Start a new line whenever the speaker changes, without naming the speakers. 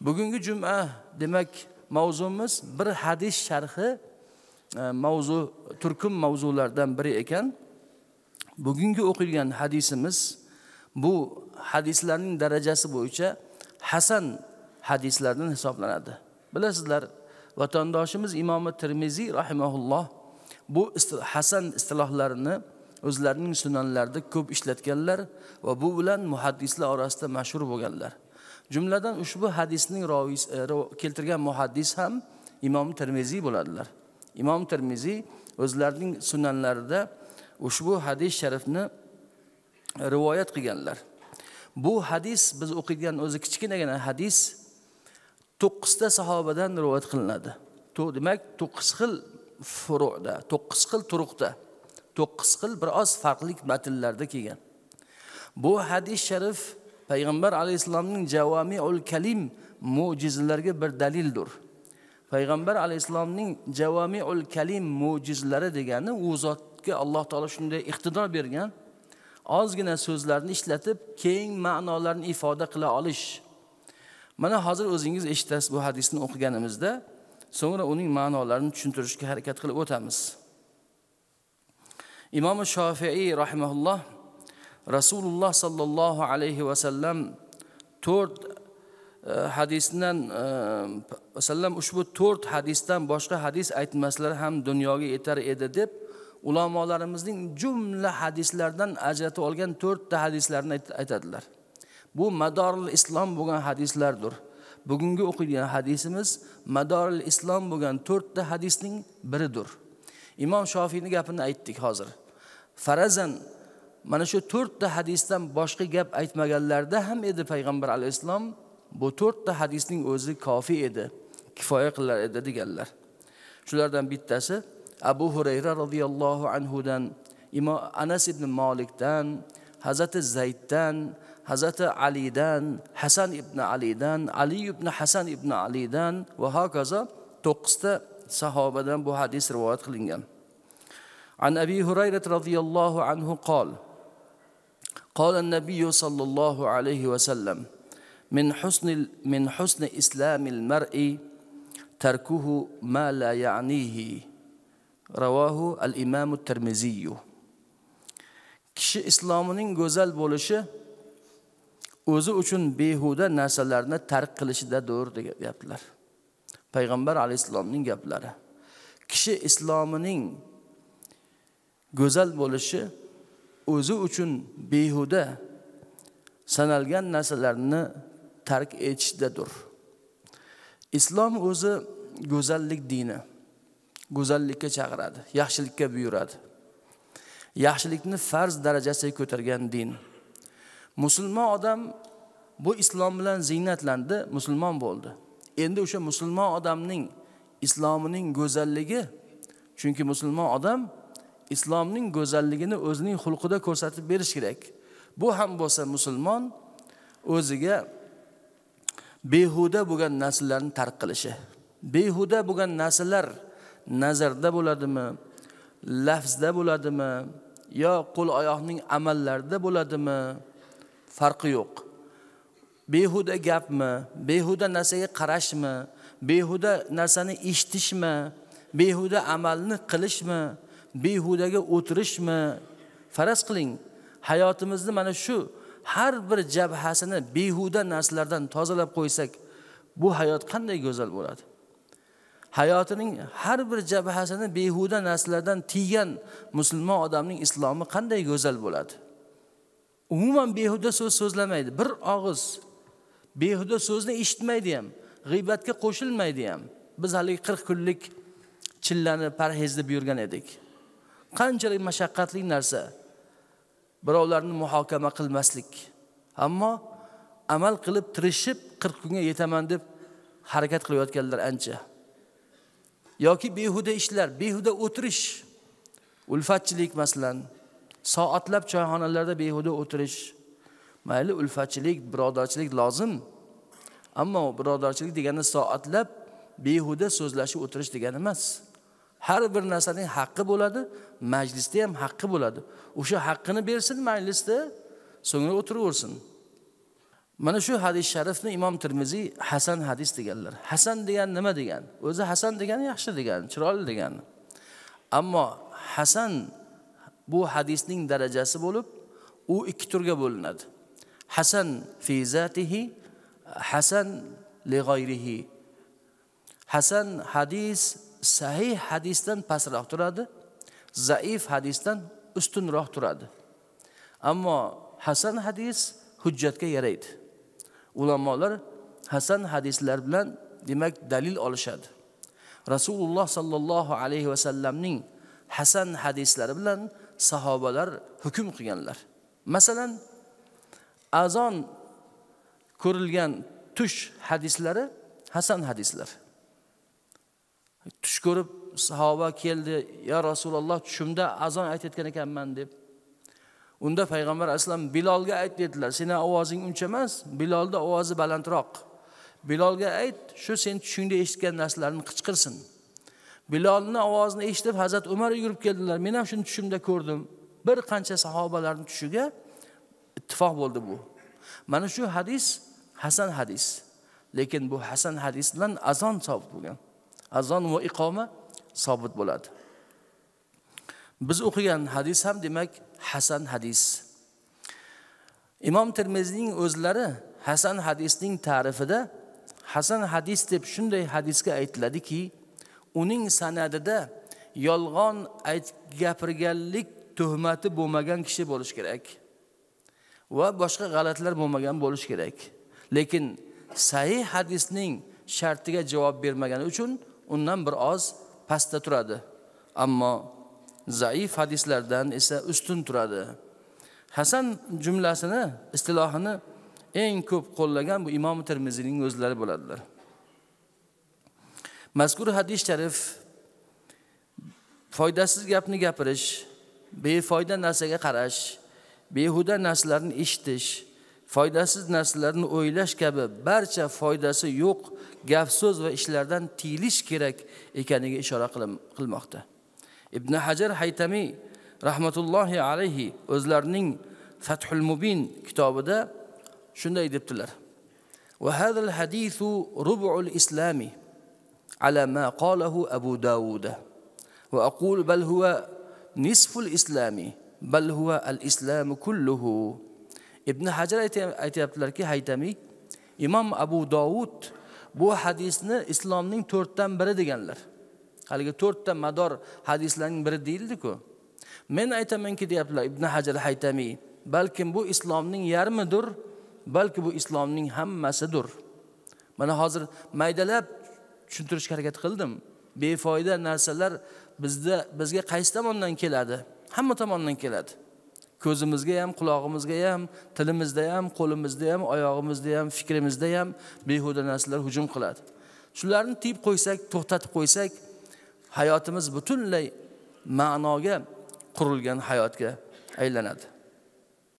bugungi juma demak mavzumiz bir hadis sharhi e, mavzu turkum mavzulardan biri ekan bugungi o'qilgan hadisimiz bu hadislarning darajasi bo'yicha hasan hadislardan hisoblanadi bilasizlar vatandoshimiz imomi termiziy rahimaulloh bu hasan istilohlarini o'zlarining sunanlarida ko'p ishlatganlar va bu bilan muhaddislar orasida mashhur bo'lganlar jumladan ushbu hadisning roviysi e, keltirgan muhaddis ham imom termiziy bo'ladilar imom termiziy o'zlarining sunanlarida ushbu hadis sharifni e, rivoyat qilganlar bu hadis biz o'qiydigan o'zi kichkinagina hadis to'qqizta sahobadan rivoyat qilinadi demak to'qqiz xil furuda to'qqiz xil turuqda to'qqiz xil biroz farqli matnlarda kelgan bu hadis sharif payg'ambar alayhissalomning javamiul kalim mo'jizalariga bir dalildir payg'ambar alayhissalomning javamiul kalim mo'jizalari degani u zotga alloh taolo shunday iqtidor bergan ozgina so'zlarni ishlatib keng ma'nolarni ifoda qila olish mana hozir o'zingiz eshitasiz bu hadisni o'qiganimizda so'ngra uning ma'nolarini tushuntirishga harakat qilib o'tamiz imom shofiiy rahimaulloh rasululloh sollallohu alayhi vasallam to'rt e, hadisdan vasallam e, ushbu to'rt hadisdan boshqa hadis aytmasalar ham dunyoga yetar edi deb ulamolarimizning jumla hadislardan ajratib olgan to'rtta hadislarni aytadilar bu madoril islom bo'lgan hadislardir bugungi o'qiydigan hadisimiz madoril islom bo'lgan to'rtta hadisning biridir imom shofiyni gapini aytdik hozir farazan mana shu to'rtta hadisdan boshqa gap aytmaganlarda ham edi payg'ambar alayhissalom bu to'rtta hadisning o'zi kofi edi kifoya qilar edi deganlar shulardan bittasi abu hurayra roziyallohu anhudan imom anas ibn molikdan hazrati zayddan hazrati alidan hasan ibn alidan ali ibn hasan ibn alidan va hokazo to'qqizta sahobadan bu hadis rivoyat qilingan عن أبي هريرة رضي الله عنه قال قال النبي صلى الله عليه وسلم من حسن من حسن اسلام المرء تركه ما لا يعنيه رواه الامام الترمذي kishi islomining go'zal bo'lishi o'zi uchun behuda narsalarni tark qilishidadir deyaptilar payg'ambar alayhissalomning gaplari kishi islomining go'zal bo'lishi o'zi uchun behuda sanalgan narsalarni tark etishdadir islom o'zi go'zallik dini go'zallikka chaqiradi yaxshilikka buyuradi yaxshilikni farz darajasiga ko'targan din musulmon odam bu islom bilan ziynatlandi musulmon bo'ldi endi o'sha musulmon odamning islomining go'zalligi chunki musulmon odam islomning go'zalligini o'zining xulqida ko'rsatib berish kerak bu ham bo'lsa musulmon o'ziga behuda bo'lgan narsalarni tark qilishi behuda bo'lgan narsalar nazarda bo'ladimi lafzda bo'ladimi yo qo'l oyoqning amallarida bo'ladimi farqi yo'q behuda gapmi behuda narsaga qarashmi behuda narsani eshitishmi behuda amalni qilishmi behudaga o'tirishmi faraz qiling hayotimizni mana shu har bir jabhasini behuda narsalardan tozalab qo'ysak bu hayot qanday go'zal bo'ladi hayotining har bir jabhasini behuda narsalardan tiygan musulmon odamning islomi qanday go'zal bo'ladi umuman behuda so'z so'zlamaydi bir og'iz behuda so'zni eshitmaydi ham g'iybatga qo'shilmaydi ham biz haligi qirq kunlik chillani parhezni buyurgan edik qanchalik mashaqqatli narsa birovlarni muhokama qilmaslik ammo amal qilib tirishib qirq kunga yetaman deb harakat qilayotganlar ancha yoki behuda ishlar behuda o'tirish ulfatchilik masalan soatlab choyxonalarda behuda o'tirish mayli ulfatchilik birodarchilik lozim ammo birodarchilik degani soatlab behuda so'zlashib o'tirish degani emas har bir narsaning haqqi bo'ladi majlisda ham haqqi bo'ladi o'sha haqqini bersin majlisda so'ngra o'tiraversin mana shu hadis sharifni imom termiziy hasan hadis deganlar hasan degan nima degan o'zi hasan degani yaxshi degani chiroyli degani ammo hasan bu hadisning darajasi bo'lib u ikki turga bo'linadi hasan fi zatihi hasan li g'ayrihi hasan hadis sahih hadisdan pastroq turadi zaif hadisdan ustunroq turadi ammo hasan hadis hujjatga yaraydi ulamolar hasan hadislar bilan demak dalil olishadi rasululloh sollallohu alayhi vasallamning hasan hadislari bilan sahobalar hukm qilganlar masalan azon ko'rilgan tush hadislari hasan hadislar tush ko'rib sahoba keldi ya rasululloh tushimda azon aytayotgan ekanman deb unda payg'ambar alayhisalom bilolga ayt dedilar seni ovozing uncha emas bilolni ovozi balandroq bilolga ayt shu sen tushingda eshitgan narsalarni qichqirsin bilolni ovozini eshitib hazrat umar yugurib keldilar men ham shuni tushimda ko'rdim bir qancha sahobalarni tushiga ittifoq bo'ldi bu mana shu hadis hasan hadis lekin bu hasan hadis bilan azon sobit bo'lgan azon va iqoma sobit bo'ladi biz o'qigan hadis ham demak hasan hadis imom termiziyning o'zlari hasan hadisning ta'rifida hasan hadis deb shunday hadisga aytiladiki uning sanadida yolg'on ayt gapirganlik tuhmati bo'lmagan kishi bo'lishi kerak va boshqa g'alatlar bo'lmagan bo'lishi kerak lekin sahih hadisning shartiga javob bermagani uchun undan bir oz pastda turadi ammo zaif hadislardan esa ustun turadi hasan jumlasini istilohini eng ko'p qo'llagan bu imom termiziyning o'zlari bo'ladilar mazkur hadis sharif foydasiz gapni gapirish befoyda narsaga qarash behuda narsalarni eshitish foydasiz narsalarni o'ylash kabi barcha foydasi yo'q gap so'z va ishlardan tiyilish kerak ekaniga ishora qilmoqda ibn hajar haytamiy rahmatullohi alayhi o'zlarining fathul mubin kitobida shunday debdilar وهذا الحديث على ما قاله أبو داود وأقول بل هو نصف الإسلام بل هو الإسلام كله ibn hajar aytyaptilarki haytamiy imom abu dovud bu hadisni islomning to'rtdan biri deganlar haligi to'rtta mador hadislarning biri deyildiku men aytamanki deyaptilar ibn hajar haytamiy balkim bu islomning yarmidir balki bu islomning hammasidir mana hozir maydalab tushuntirishga harakat qildim befoyda narsalar bizda bizga qaysi tomondan keladi hamma tomondan keladi ko'zimizga ham qulog'imizga ham tilimizda ham qo'limizda ham oyog'imizda ham fikrimizda ham behuda narsalar hujum qiladi shularni tiyib qo'ysak to'xtatib qo'ysak hayotimiz butunlay ma'noga qurilgan hayotga aylanadi